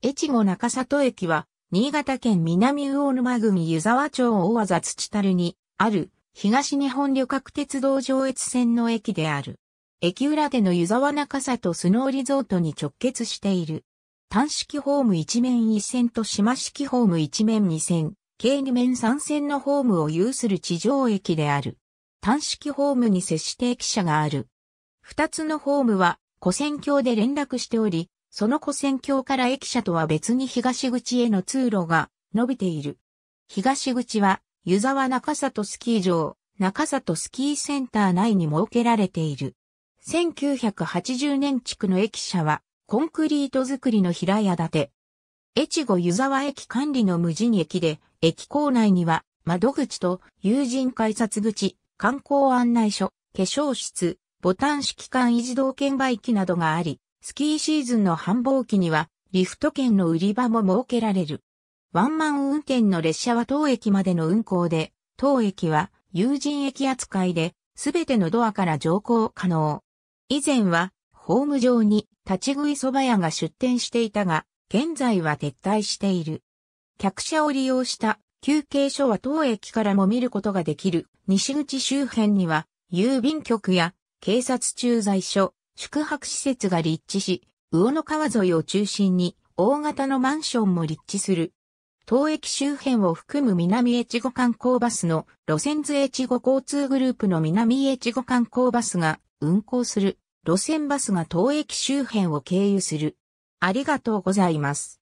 越後中里駅は、新潟県南魚沼組湯沢町大和土樽に、ある、東日本旅客鉄道上越線の駅である。駅裏での湯沢中里スノーリゾートに直結している。単式ホーム一面一線と島式ホーム一面二線、計二面三線のホームを有する地上駅である。単式ホームに接して駅舎がある。二つのホームは、古線橋で連絡しており、その古戦橋から駅舎とは別に東口への通路が伸びている。東口は湯沢中里スキー場、中里スキーセンター内に設けられている。1980年地区の駅舎はコンクリート造りの平屋建て。越後湯沢駅管理の無人駅で、駅構内には窓口と友人改札口、観光案内所、化粧室、ボタン式間維持動券売機などがあり、スキーシーズンの繁忙期には、リフト券の売り場も設けられる。ワンマン運転の列車は当駅までの運行で、当駅は有人駅扱いで、すべてのドアから乗降可能。以前は、ホーム上に立ち食い蕎麦屋が出店していたが、現在は撤退している。客車を利用した休憩所は当駅からも見ることができる西口周辺には、郵便局や警察駐在所、宿泊施設が立地し、魚の川沿いを中心に大型のマンションも立地する。当駅周辺を含む南越後観光バスの路線図越後交通グループの南越後観光バスが運行する路線バスが当駅周辺を経由する。ありがとうございます。